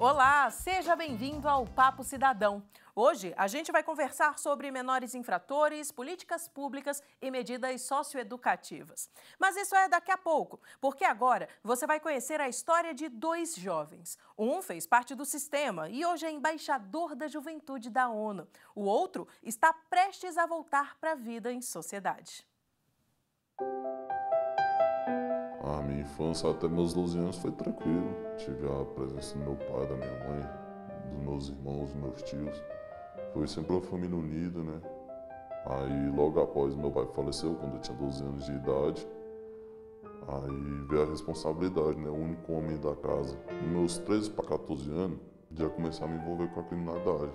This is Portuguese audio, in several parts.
Olá, seja bem-vindo ao Papo Cidadão. Hoje a gente vai conversar sobre menores infratores, políticas públicas e medidas socioeducativas. Mas isso é daqui a pouco, porque agora você vai conhecer a história de dois jovens. Um fez parte do sistema e hoje é embaixador da juventude da ONU. O outro está prestes a voltar para a vida em sociedade. Música a minha infância até meus 12 anos foi tranquilo. Tive a presença do meu pai, da minha mãe, dos meus irmãos, dos meus tios. Foi sempre uma família unida, né? Aí logo após meu pai faleceu, quando eu tinha 12 anos de idade, aí veio a responsabilidade, né? O único homem da casa. Nos meus 13 para 14 anos, já começar a me envolver com a criminalidade.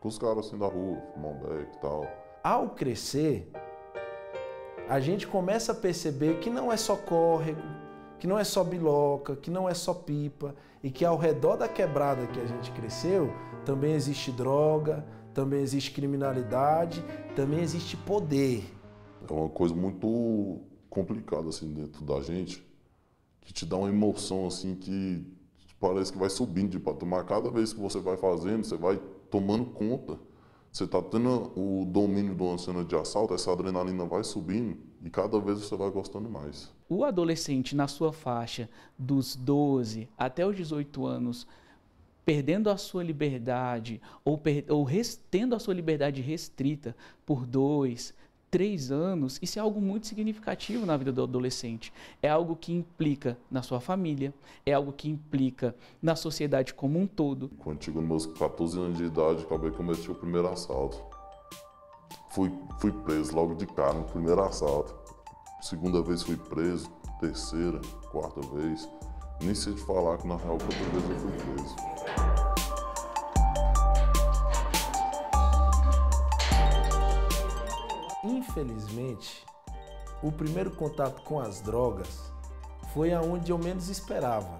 Com os caras assim da rua, fumar um beck e tal. Ao crescer, a gente começa a perceber que não é só córrego, que não é só biloca, que não é só pipa e que ao redor da quebrada que a gente cresceu também existe droga, também existe criminalidade, também existe poder. É uma coisa muito complicada assim dentro da gente que te dá uma emoção assim que parece que vai subindo de patamar. Cada vez que você vai fazendo, você vai tomando conta você está tendo o domínio de uma cena de assalto, essa adrenalina vai subindo e cada vez você vai gostando mais. O adolescente na sua faixa dos 12 até os 18 anos, perdendo a sua liberdade ou, per ou tendo a sua liberdade restrita por dois, três anos, isso é algo muito significativo na vida do adolescente. É algo que implica na sua família, é algo que implica na sociedade como um todo. Quando chegou nos meus 14 anos de idade, acabei cometi o primeiro assalto. Fui, fui preso logo de cara no primeiro assalto. Segunda vez fui preso, terceira, quarta vez. Nem sei te falar que na real, outra vez eu fui preso. infelizmente, o primeiro contato com as drogas foi aonde eu menos esperava,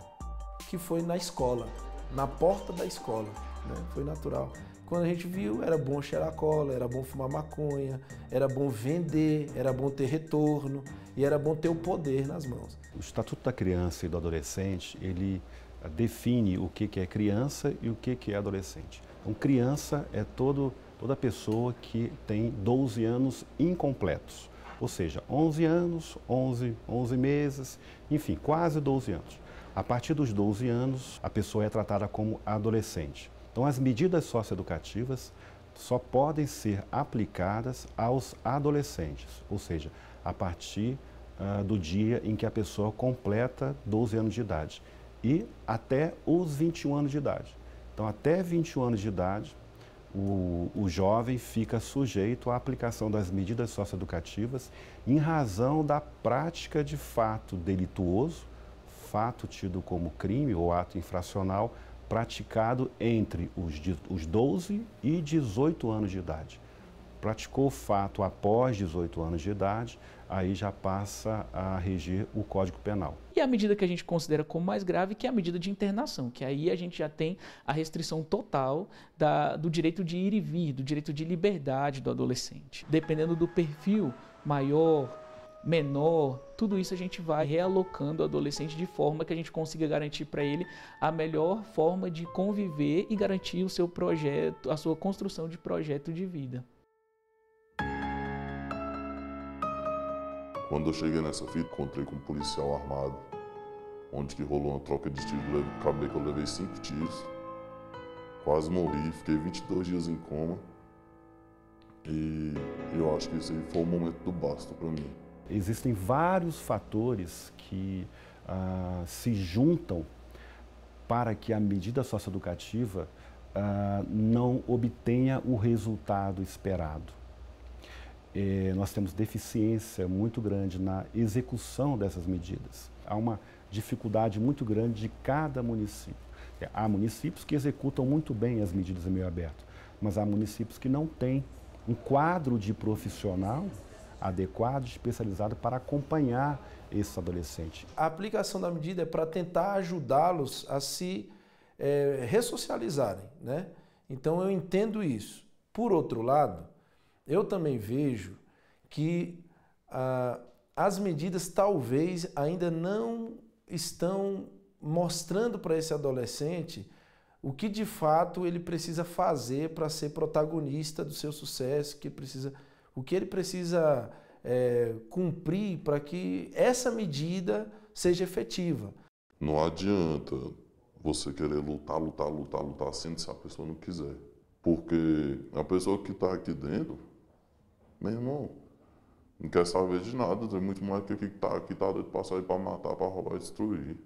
que foi na escola, na porta da escola. Né? Foi natural. Quando a gente viu, era bom cheirar cola, era bom fumar maconha, era bom vender, era bom ter retorno e era bom ter o poder nas mãos. O Estatuto da Criança e do Adolescente, ele eh, define o que é criança e o que é adolescente. Então, criança é todo toda pessoa que tem 12 anos incompletos, ou seja, 11 anos, 11, 11 meses, enfim, quase 12 anos. A partir dos 12 anos, a pessoa é tratada como adolescente. Então, as medidas socioeducativas só podem ser aplicadas aos adolescentes, ou seja, a partir uh, do dia em que a pessoa completa 12 anos de idade e até os 21 anos de idade. Então, até 21 anos de idade, o, o jovem fica sujeito à aplicação das medidas socioeducativas em razão da prática de fato delituoso, fato tido como crime ou ato infracional praticado entre os, os 12 e 18 anos de idade praticou o fato após 18 anos de idade, aí já passa a reger o Código Penal. E a medida que a gente considera como mais grave, que é a medida de internação, que aí a gente já tem a restrição total da, do direito de ir e vir, do direito de liberdade do adolescente. Dependendo do perfil maior, menor, tudo isso a gente vai realocando o adolescente de forma que a gente consiga garantir para ele a melhor forma de conviver e garantir o seu projeto, a sua construção de projeto de vida. Quando eu cheguei nessa fita, encontrei com um policial armado, onde que rolou uma troca de tiro, acabei que eu levei cinco tiros, quase morri, fiquei 22 dias em coma. E eu acho que esse foi o momento do basta para mim. Existem vários fatores que ah, se juntam para que a medida socioeducativa ah, não obtenha o resultado esperado. Eh, nós temos deficiência muito grande na execução dessas medidas. Há uma dificuldade muito grande de cada município. Eh, há municípios que executam muito bem as medidas em meio aberto, mas há municípios que não têm um quadro de profissional adequado, especializado para acompanhar esse adolescente. A aplicação da medida é para tentar ajudá-los a se é, ressocializarem, né? Então eu entendo isso. Por outro lado, eu também vejo que ah, as medidas talvez ainda não estão mostrando para esse adolescente o que de fato ele precisa fazer para ser protagonista do seu sucesso, que precisa, o que ele precisa é, cumprir para que essa medida seja efetiva. Não adianta você querer lutar, lutar, lutar, lutar, sendo se a pessoa não quiser. Porque a pessoa que está aqui dentro, meu irmão, não quer saber de nada, tem muito mais que aqui que tá aqui, tá doido pra sair pra matar, pra roubar e destruir.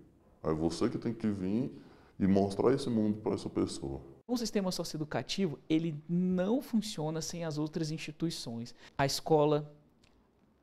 É você que tem que vir e mostrar esse mundo para essa pessoa. O sistema socioeducativo, ele não funciona sem as outras instituições. A escola,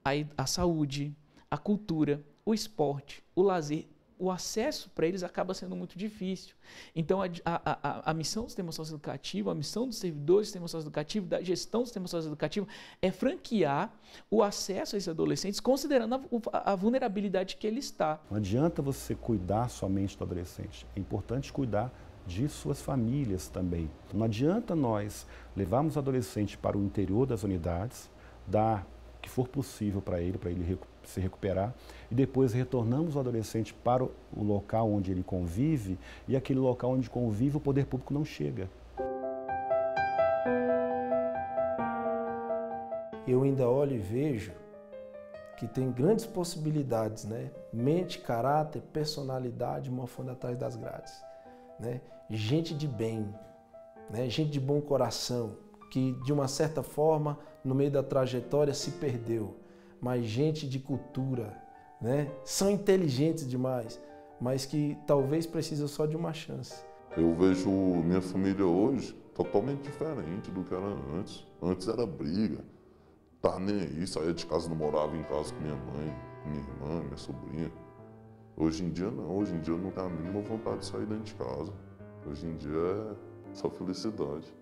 a, a saúde, a cultura, o esporte, o lazer, o acesso para eles acaba sendo muito difícil. Então, a, a, a, a missão do sistema educativo, a missão dos servidores do sistema educativo, da gestão do sistema educativo é franquear o acesso a esses adolescentes, considerando a, a vulnerabilidade que ele está. Não adianta você cuidar somente do adolescente. É importante cuidar de suas famílias também. Não adianta nós levarmos o adolescente para o interior das unidades, dar o que for possível para ele, para ele recuperar se recuperar, e depois retornamos o adolescente para o local onde ele convive, e aquele local onde convive o poder público não chega. Eu ainda olho e vejo que tem grandes possibilidades, né? Mente, caráter, personalidade, mofando atrás das grades, né? Gente de bem, né? Gente de bom coração, que de uma certa forma, no meio da trajetória, se perdeu mas gente de cultura, né? São inteligentes demais, mas que talvez precisam só de uma chance. Eu vejo minha família hoje totalmente diferente do que era antes. Antes era briga, tá nem aí, saía de casa, não morava em casa com minha mãe, minha irmã, minha sobrinha. Hoje em dia não, hoje em dia eu não tenho a mínima vontade de sair dentro de casa. Hoje em dia é só felicidade.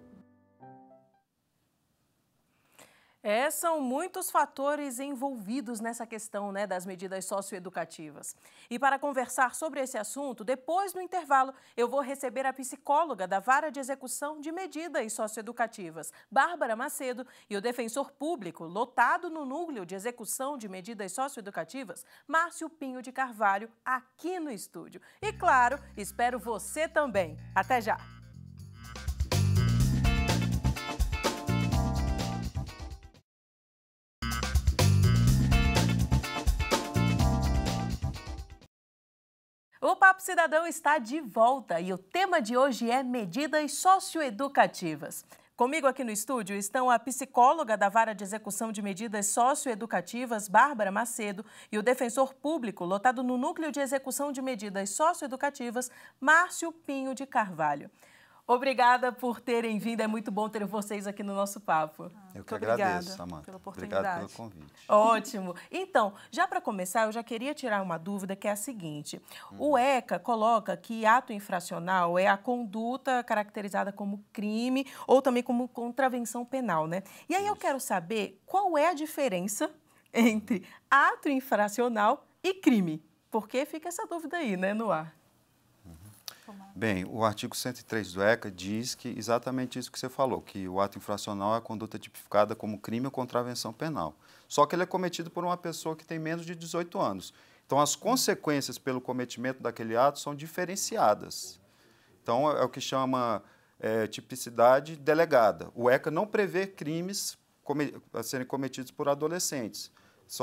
É, são muitos fatores envolvidos nessa questão né, das medidas socioeducativas. E para conversar sobre esse assunto, depois do intervalo, eu vou receber a psicóloga da Vara de Execução de Medidas Socioeducativas, Bárbara Macedo, e o defensor público lotado no Núcleo de Execução de Medidas Socioeducativas, Márcio Pinho de Carvalho, aqui no estúdio. E claro, espero você também. Até já! O Papo Cidadão está de volta e o tema de hoje é medidas socioeducativas. Comigo aqui no estúdio estão a psicóloga da Vara de Execução de Medidas Socioeducativas, Bárbara Macedo, e o defensor público, lotado no Núcleo de Execução de Medidas Socioeducativas, Márcio Pinho de Carvalho. Obrigada por terem vindo. É muito bom ter vocês aqui no nosso papo. Ah, eu que agradeço, Samanta. Pela oportunidade. Obrigado pelo convite. Ótimo. Então, já para começar, eu já queria tirar uma dúvida que é a seguinte: hum. o uhum. ECA coloca que ato infracional é a conduta caracterizada como crime ou também como contravenção penal, né? E aí Isso. eu quero saber qual é a diferença entre ato infracional e crime. Porque fica essa dúvida aí, né, no ar. Bem, o artigo 103 do ECA diz que exatamente isso que você falou, que o ato infracional é a conduta tipificada como crime ou contravenção penal. Só que ele é cometido por uma pessoa que tem menos de 18 anos. Então, as consequências pelo cometimento daquele ato são diferenciadas. Então, é o que chama é, tipicidade delegada. O ECA não prevê crimes a serem cometidos por adolescentes.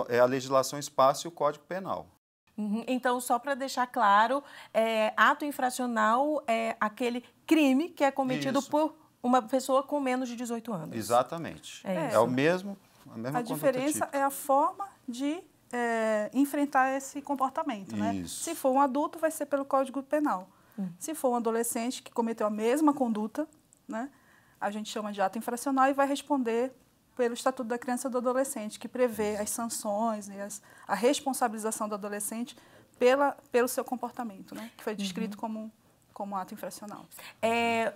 é a legislação espaço e o Código Penal. Uhum. Então, só para deixar claro, é, ato infracional é aquele crime que é cometido isso. por uma pessoa com menos de 18 anos. Exatamente. É, é o mesmo. A, mesma a diferença é a forma de é, enfrentar esse comportamento. Né? Se for um adulto, vai ser pelo Código Penal. Hum. Se for um adolescente que cometeu a mesma conduta, né, a gente chama de ato infracional e vai responder pelo Estatuto da Criança e do Adolescente, que prevê as sanções e as, a responsabilização do adolescente pela, pelo seu comportamento, né? que foi descrito uhum. como, como ato infracional. É,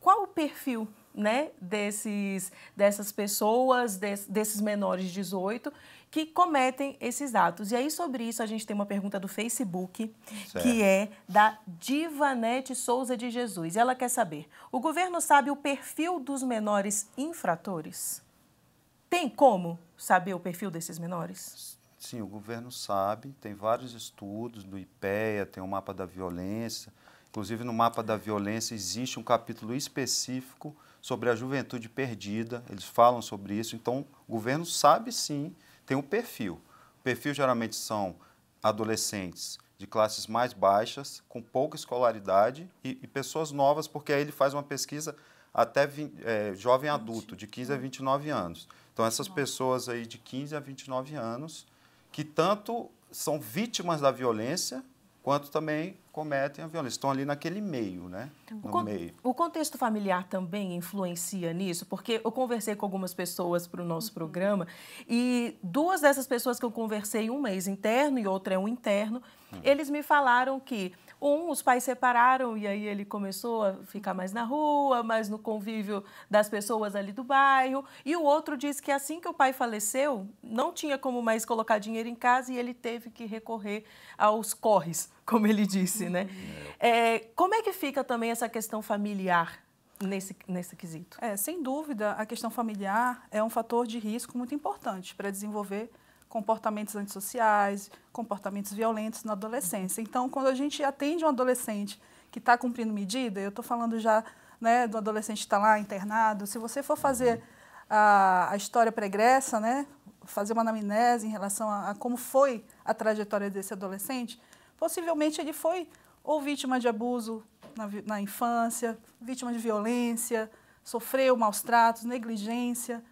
qual o perfil né, desses, dessas pessoas, des, desses menores de 18, que cometem esses atos. E aí, sobre isso, a gente tem uma pergunta do Facebook, certo. que é da Divanete Souza de Jesus. e Ela quer saber: o governo sabe o perfil dos menores infratores? Tem como saber o perfil desses menores? Sim, o governo sabe, tem vários estudos do IPEA, tem o um mapa da violência. Inclusive, no mapa da violência existe um capítulo específico sobre a juventude perdida, eles falam sobre isso. Então, o governo sabe sim, tem um perfil. O perfil geralmente são adolescentes de classes mais baixas, com pouca escolaridade e, e pessoas novas, porque aí ele faz uma pesquisa até é, jovem adulto, de 15 a 29 anos. Então, essas pessoas aí de 15 a 29 anos, que tanto são vítimas da violência, quanto também cometem a violência, estão ali naquele meio, né? Então, no o, con meio. o contexto familiar também influencia nisso, porque eu conversei com algumas pessoas para o nosso uhum. programa e duas dessas pessoas que eu conversei, uma é ex-interno e outra é um interno, uhum. eles me falaram que um, os pais separaram e aí ele começou a ficar mais na rua, mais no convívio das pessoas ali do bairro. E o outro disse que assim que o pai faleceu, não tinha como mais colocar dinheiro em casa e ele teve que recorrer aos corres como ele disse, né? É. é, como é que fica também essa questão familiar nesse, nesse quesito? É, sem dúvida, a questão familiar é um fator de risco muito importante para desenvolver comportamentos antissociais, comportamentos violentos na adolescência. Então, quando a gente atende um adolescente que está cumprindo medida, eu estou falando já né, do adolescente que está lá internado, se você for fazer a, a história pregressa, né, fazer uma anamnese em relação a, a como foi a trajetória desse adolescente, Possivelmente ele foi ou vítima de abuso na, na infância, vítima de violência, sofreu maus tratos, negligência.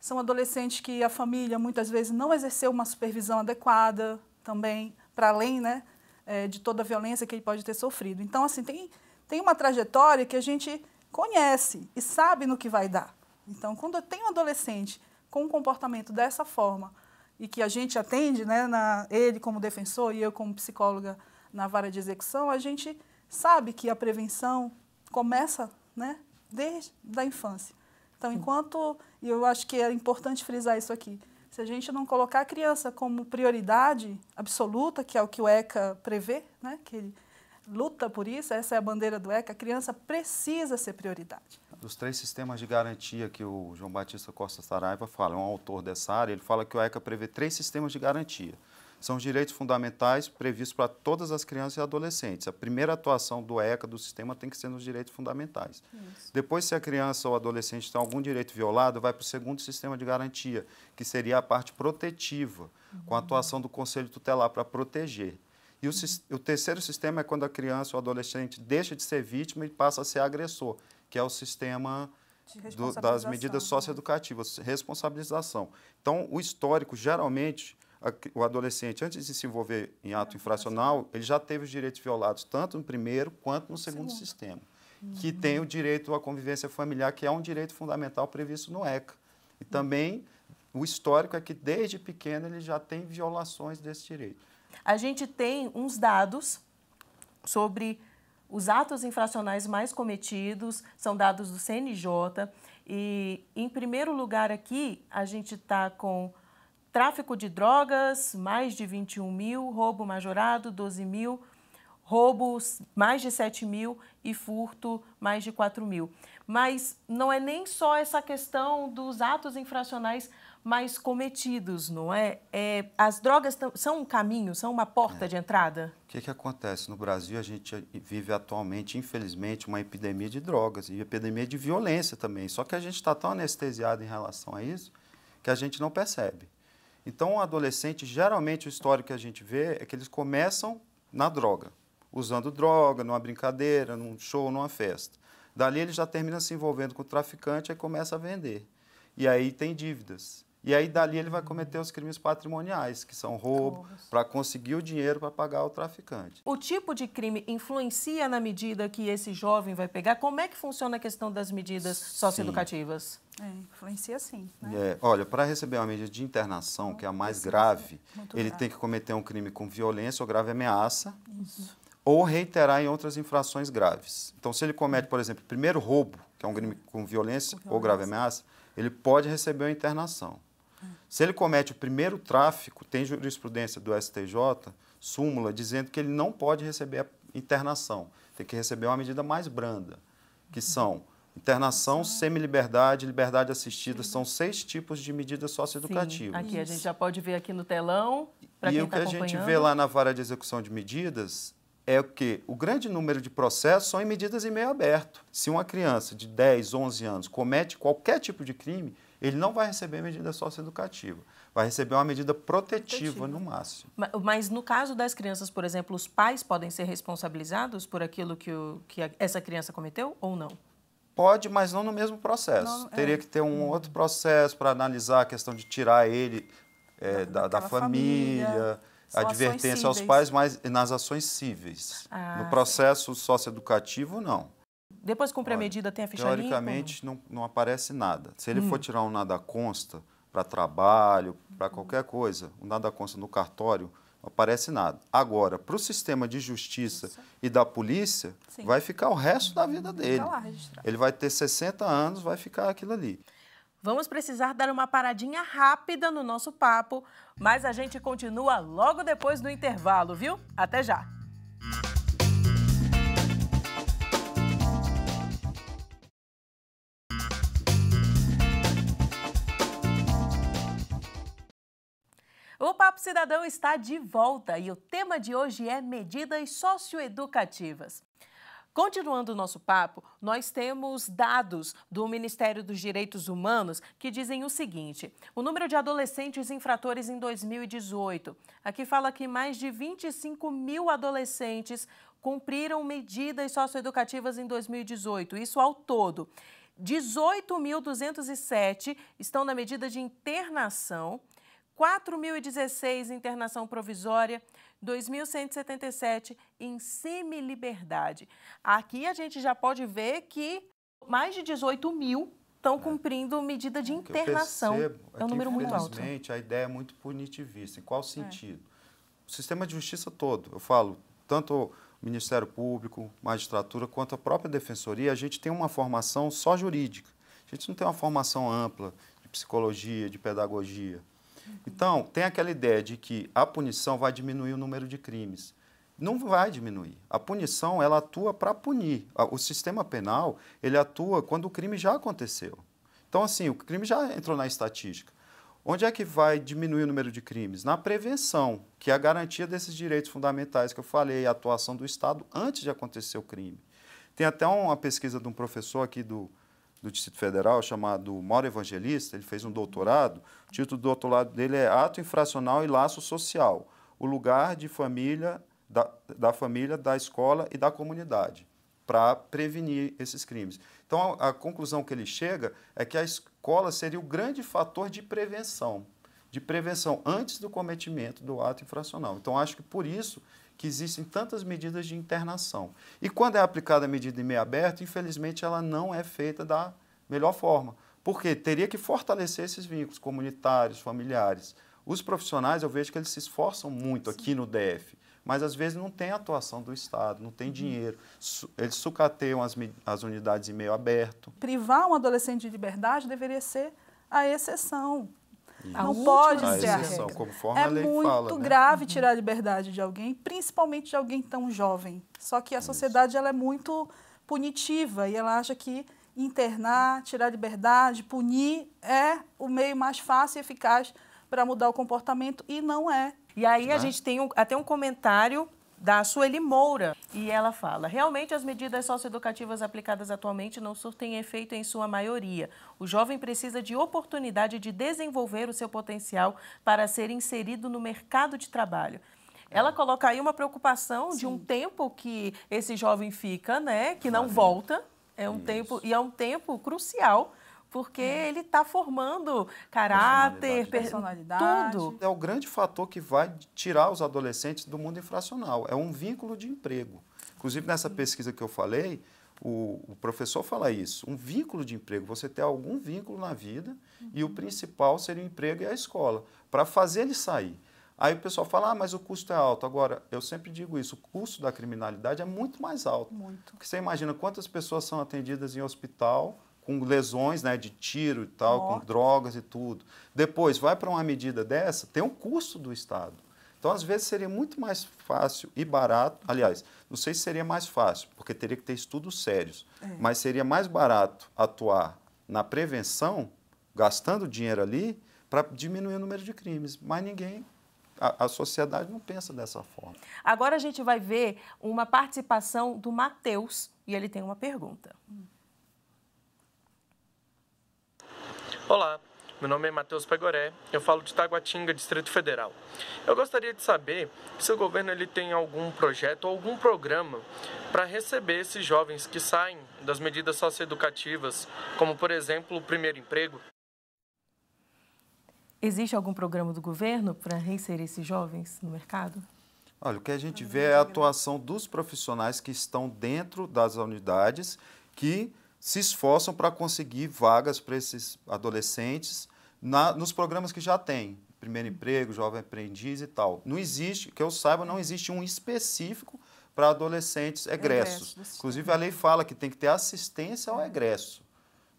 São adolescentes que a família muitas vezes não exerceu uma supervisão adequada também, para além né, eh, de toda a violência que ele pode ter sofrido. Então, assim, tem, tem uma trajetória que a gente conhece e sabe no que vai dar. Então, quando tem um adolescente com um comportamento dessa forma, e que a gente atende, né, na, ele como defensor e eu como psicóloga na vara de execução, a gente sabe que a prevenção começa né, desde a infância. Então, enquanto, e eu acho que é importante frisar isso aqui, se a gente não colocar a criança como prioridade absoluta, que é o que o ECA prevê, né, que ele luta por isso, essa é a bandeira do ECA, a criança precisa ser prioridade dos três sistemas de garantia que o João Batista Costa Saraiva fala, é um autor dessa área, ele fala que o ECA prevê três sistemas de garantia. São direitos fundamentais previstos para todas as crianças e adolescentes. A primeira atuação do ECA, do sistema, tem que ser nos direitos fundamentais. Isso. Depois, se a criança ou adolescente tem algum direito violado, vai para o segundo sistema de garantia, que seria a parte protetiva, uhum. com a atuação do Conselho Tutelar para proteger. E o, o, terceiro sistema é quando a criança ou adolescente deixa de ser vítima e passa a ser agressor que é o sistema do, das medidas né? socioeducativas, responsabilização. Então, o histórico, geralmente, a, o adolescente, antes de se envolver em ato infracional, ele já teve os direitos violados, tanto no primeiro quanto no segundo, sistema, uhum. que tem o direito à convivência familiar, que é um direito fundamental previsto no ECA. E uhum. também o histórico é que, desde pequeno, ele já tem violações desse direito. A gente tem uns dados sobre os atos infracionais mais cometidos são dados do CNJ e, em primeiro lugar, aqui a gente está com tráfico de drogas, mais de 21 mil, roubo majorado, 12 mil, roubos, mais de 7 mil e furto, mais de 4 mil. Mas não é nem só essa questão dos atos infracionais mais cometidos, não é? é as drogas são um caminho, são uma porta é. de entrada? O que, que acontece? No Brasil, a gente vive atualmente, infelizmente, uma epidemia de drogas e epidemia de violência também. Só que a gente está tão anestesiado em relação a isso que a gente não percebe. Então, o adolescente, geralmente, o histórico que a gente vê é que eles começam na droga, usando droga, numa brincadeira, num show, numa festa. Dali ele já termina se envolvendo com o traficante e começa a vender. E aí tem dívidas. E aí dali ele vai cometer os crimes patrimoniais, que são roubo, para conseguir o dinheiro para pagar o traficante. O tipo de crime influencia na medida que esse jovem vai pegar? Como é que funciona a questão das medidas socioeducativas? É, influencia sim. Né? É, olha, para receber uma medida de internação, que é a mais grave, ele grave. tem que cometer um crime com violência ou grave ameaça. Isso. Ou reiterar em outras infrações graves. Então, se ele comete, por exemplo, primeiro roubo, que é um crime com violência. Com violência. ou grave ameaça, ele pode receber uma internação. Se ele comete o primeiro tráfico, tem jurisprudência do STJ, súmula, dizendo que ele não pode receber a internação. Tem que receber uma medida mais branda, que são internação, semi-liberdade, liberdade assistida. São seis tipos de medidas socioeducativas. Sim, aqui a gente já pode ver aqui no telão, quem E o tá que a gente vê lá na vara de execução de medidas é o que o grande número de processos são em medidas em meio aberto. Se uma criança de 10, 11 anos comete qualquer tipo de crime, ele não vai receber medida socioeducativa, vai receber uma medida protetiva, protetiva, no máximo. Mas no caso das crianças, por exemplo, os pais podem ser responsabilizados por aquilo que, o, que essa criança cometeu ou não? Pode, mas não no mesmo processo. Não, é. Teria é. que ter um hum. outro processo para analisar a questão de tirar ele é, da, da, família, família advertência aos pais, mas nas ações cíveis. Ah, no processo socioeducativo, não. Depois cumpre Olha, a medida, tem a ficha Teoricamente, limpa? Não, não aparece nada. Se ele hum. for tirar um nada consta para trabalho, para hum. qualquer coisa, um nada consta no cartório, não aparece nada. Agora, para o sistema de justiça Isso. e da polícia, Sim. vai ficar o resto da vida dele. Lá, ele vai ter 60 anos, vai ficar aquilo ali. Vamos precisar dar uma paradinha rápida no nosso papo, mas a gente continua logo depois do intervalo, viu? Até já! O Papo Cidadão está de volta e o tema de hoje é medidas socioeducativas. Continuando o nosso papo, nós temos dados do Ministério dos Direitos Humanos que dizem o seguinte: o número de adolescentes infratores em 2018. Aqui fala que mais de 25 mil adolescentes cumpriram medidas socioeducativas em 2018, isso ao todo. 18.207 estão na medida de internação 4.016 em internação provisória, 2.177 em semiliberdade. Aqui a gente já pode ver que mais de 18 mil estão é. cumprindo medida de é, internação. Eu percebo é um número muito alto. Infelizmente, a ideia é muito punitivista. Em qual é. sentido? É. O sistema de justiça todo, eu falo, tanto o Ministério Público, magistratura, quanto a própria defensoria, a gente tem uma formação só jurídica. A gente não tem uma formação ampla de psicologia, de pedagogia. Então, tem aquela ideia de que a punição vai diminuir o número de crimes. Não vai diminuir. A punição, ela atua para punir. O sistema penal, ele atua quando o crime já aconteceu. Então, assim, o crime já entrou na estatística. Onde é que vai diminuir o número de crimes? Na prevenção, que é a garantia desses direitos fundamentais que eu falei, a atuação do Estado antes de acontecer o crime. Tem até uma pesquisa de um professor aqui do, do Distrito Federal chamado Mauro Evangelista, ele fez um doutorado. O título do outro lado dele é Ato Infracional e Laço Social: O lugar de família da, da família, da escola e da comunidade para prevenir esses crimes. Então a, a conclusão que ele chega é que a escola seria o grande fator de prevenção, de prevenção antes do cometimento do ato infracional. Então acho que por isso que existem tantas medidas de internação. E quando é aplicada a medida em meio aberto, infelizmente ela não é feita da melhor forma. Porque teria que fortalecer esses vínculos comunitários, familiares. Os profissionais, eu vejo que eles se esforçam muito Sim. aqui no DF, mas às vezes não tem atuação do Estado, não tem uhum. dinheiro. Eles sucateiam as, as unidades em meio aberto. Privar um adolescente de liberdade deveria ser a exceção. Não a pode ser a regra. é a lei muito fala, né? grave uhum. tirar a liberdade de alguém, principalmente de alguém tão jovem. Só que a Isso. sociedade ela é muito punitiva e ela acha que internar, tirar a liberdade, punir é o meio mais fácil e eficaz para mudar o comportamento e não é. E aí a né? gente tem um, até um comentário da Sueli Moura, e ela fala: realmente as medidas socioeducativas aplicadas atualmente não surtem efeito em sua maioria. O jovem precisa de oportunidade de desenvolver o seu potencial para ser inserido no mercado de trabalho. Ela coloca aí uma preocupação Sim. de um tempo que esse jovem fica, né? Que não volta. É um Isso. tempo, e é um tempo crucial porque é. ele está formando caráter, personalidade. personalidade. Tudo. É o grande fator que vai tirar os adolescentes do mundo infracional. É um vínculo de emprego. Inclusive, nessa pesquisa que eu falei, o, o, professor fala isso, um vínculo de emprego, você ter algum vínculo na vida uhum. e o uhum. principal seria o emprego e a escola, para fazer ele sair. Aí o pessoal fala, ah, mas o custo é alto. Agora, eu sempre digo isso, o custo da criminalidade é muito mais alto. Muito. Porque você imagina quantas pessoas são atendidas em hospital com lesões né, de tiro e tal, com drogas e tudo. Depois, vai para uma medida dessa, tem um custo do Estado. Então, às vezes, seria muito mais fácil e barato. Aliás, não sei se seria mais fácil, porque teria que ter estudos sérios, é. mas seria mais barato atuar na prevenção, gastando dinheiro ali, para diminuir o número de crimes. Mas ninguém a, a, sociedade não pensa dessa forma. Agora a gente vai ver uma participação do Matheus e ele tem uma pergunta. Hum. Olá, meu nome é Matheus Pegoré, eu falo de Taguatinga, Distrito Federal. Eu gostaria de saber se o governo ele tem algum projeto ou algum programa para receber esses jovens que saem das medidas socioeducativas, como por exemplo o primeiro emprego. Existe algum programa do governo para reinserir esses jovens no mercado? Olha, o que a gente vê é a atuação dos profissionais que estão dentro das unidades que se esforçam para conseguir vagas para esses adolescentes na, nos programas que já tem. Primeiro emprego, jovem aprendiz e tal. Não existe, que eu saiba, não existe um específico para adolescentes egressos. Inclusive, a lei fala que tem que ter assistência ao egresso,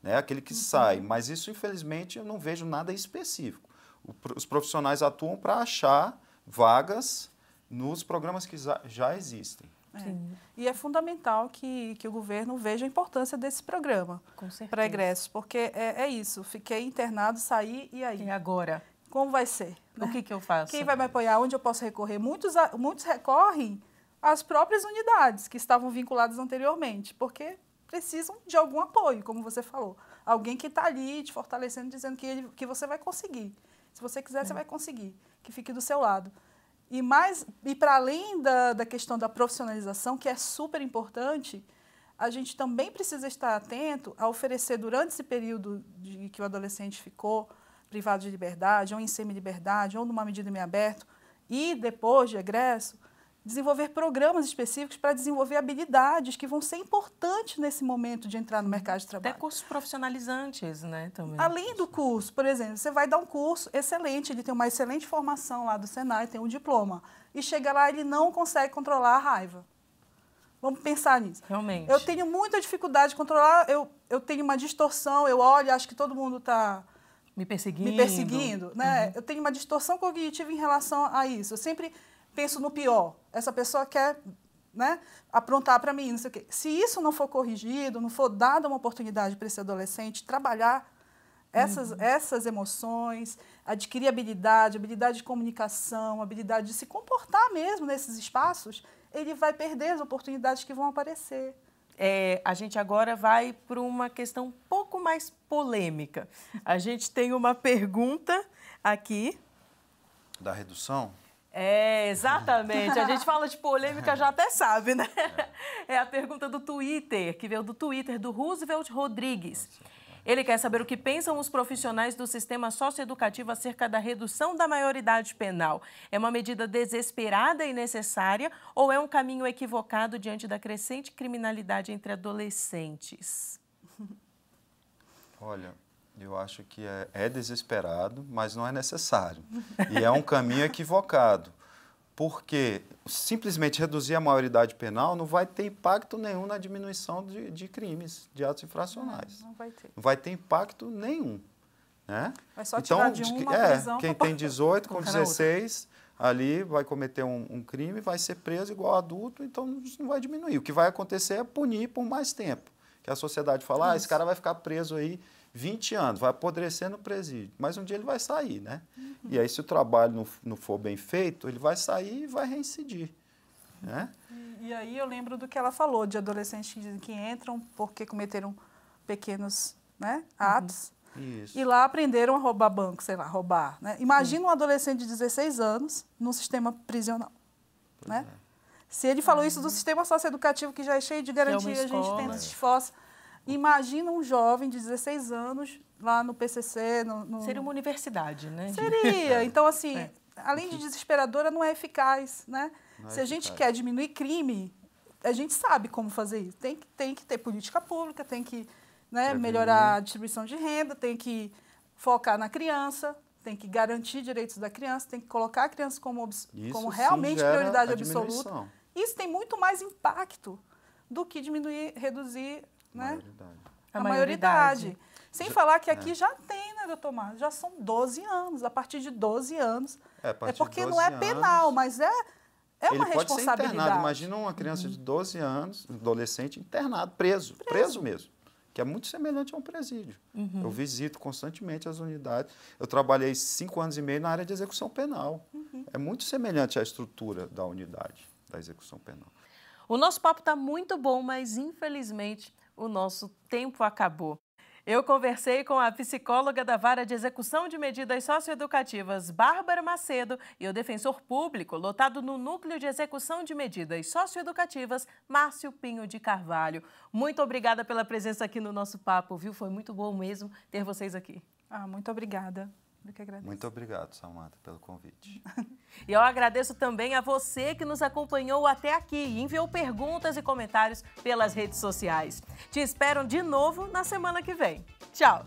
né? aquele que uhum. sai. Mas isso, infelizmente, eu não vejo nada específico. O, os profissionais atuam para achar vagas nos programas que já existem. É. E é fundamental que, que o governo veja a importância desse programa para egressos, porque é, é, isso, fiquei internado, saí e aí? E agora? Como vai ser? Né? O que, que eu faço? Quem vai me apoiar? Onde eu posso recorrer? Muitos, muitos recorrem às próprias unidades que estavam vinculadas anteriormente, porque precisam de algum apoio, como você falou. Alguém que está ali te fortalecendo, dizendo que, ele, que você vai conseguir. Se você quiser, é. você vai conseguir, que fique do seu lado. E, mais, e para além da, da questão da profissionalização, que é super importante, a gente também precisa estar atento a oferecer, durante esse período de que o adolescente ficou privado de liberdade, ou em semi-liberdade, ou numa medida meio aberto, e depois de egresso, desenvolver programas específicos para desenvolver habilidades que vão ser importantes nesse momento de entrar no mercado de trabalho. Até cursos profissionalizantes, né, também. Além do curso, por exemplo, você vai dar um curso excelente, ele tem uma excelente formação lá do Senai, tem um diploma, e chega lá ele não consegue controlar a raiva. Vamos pensar nisso. Realmente. Eu tenho muita dificuldade de controlar, eu, eu tenho uma distorção, eu olho, acho que todo mundo está me perseguindo. Me perseguindo, né? Uhum. Eu tenho uma distorção cognitiva em relação a isso. Eu sempre penso no pior. Essa pessoa quer né, aprontar para mim, não sei o quê. Se isso não for corrigido, não for dada uma oportunidade para esse adolescente trabalhar essas, uhum. essas emoções, adquirir habilidade, habilidade de comunicação, habilidade de se comportar mesmo nesses espaços, ele vai perder as oportunidades que vão aparecer. É, a gente agora vai para uma questão um pouco mais polêmica. A gente tem uma pergunta aqui. Da redução? É, exatamente. A gente fala de polêmica, já até sabe, né? É a pergunta do Twitter, que veio do Twitter do Roosevelt Rodrigues. Ele quer saber o que pensam os profissionais do sistema socioeducativo acerca da redução da maioridade penal. É uma medida desesperada e necessária ou é um caminho equivocado diante da crescente criminalidade entre adolescentes? Olha, eu acho que é, é desesperado, mas não é necessário. E é um caminho equivocado. Porque simplesmente reduzir a maioridade penal não vai ter impacto nenhum na diminuição de, de crimes, de atos infracionais. Não, é, não, vai ter. Não vai ter impacto nenhum. Né? Vai só então, tirar de uma é, quem tem 18 com 16 ali vai cometer um, um, crime, vai ser preso igual adulto, então isso não vai diminuir. O que vai acontecer é punir por mais tempo. Que a sociedade fala, isso. ah, esse cara vai ficar preso aí 20 anos, vai apodrecer no presídio, mas um dia ele vai sair, né? Uhum. E aí, se o trabalho não, não for bem feito, ele vai sair e vai reincidir, né? E, e aí eu lembro do que ela falou, de adolescentes que entram porque cometeram pequenos né, uhum. atos, uhum. e lá aprenderam a roubar banco, sei lá, roubar, né? Imagina uhum. um adolescente de 16 anos num sistema prisional, pois né? É. Se ele falou isso do uhum. sistema socioeducativo, que já é cheio de garantias, é a gente tem, se esforça Imagina um jovem de 16 anos lá no PCC. No, no... Seria uma universidade, né? Seria. É. Então, assim, é. além de desesperadora, não é eficaz, né? É Se a gente quer diminuir crime, a gente sabe como fazer isso. Tem, tem que ter política pública, tem que né, melhorar a distribuição de renda, tem que focar na criança, tem que garantir direitos da criança, tem que colocar a criança como, como realmente prioridade absoluta. Isso tem muito mais impacto do que diminuir, reduzir né? Maioridade. A, a maioridade. maioridade. Sem já, falar que é. aqui é. já tem, né, doutor Marcos? Já são 12 anos. A partir de 12 anos. É, é porque não é penal, anos, mas é, é uma responsabilidade. internado. Imagina uma criança de 12 uhum. anos, adolescente, internado, preso, preso, preso mesmo. Que é muito semelhante a um presídio. Uhum. Eu visito constantemente as unidades. Eu trabalhei cinco anos e meio na área de execução penal. Uhum. É muito semelhante à estrutura da unidade da execução penal. O nosso papo está muito bom, mas infelizmente o nosso tempo acabou. Eu conversei com a psicóloga da Vara de Execução de Medidas Socioeducativas, Bárbara Macedo, e o defensor público lotado no Núcleo de Execução de Medidas Socioeducativas, Márcio Pinho de Carvalho. Muito obrigada pela presença aqui no nosso papo, viu? Foi muito bom mesmo ter vocês aqui. Ah, muito obrigada. Eu que agradeço. Muito obrigado, Samanta, pelo convite. e eu agradeço também a você que nos acompanhou até aqui e enviou perguntas e comentários pelas redes sociais. Te espero de novo na semana que vem. Tchau!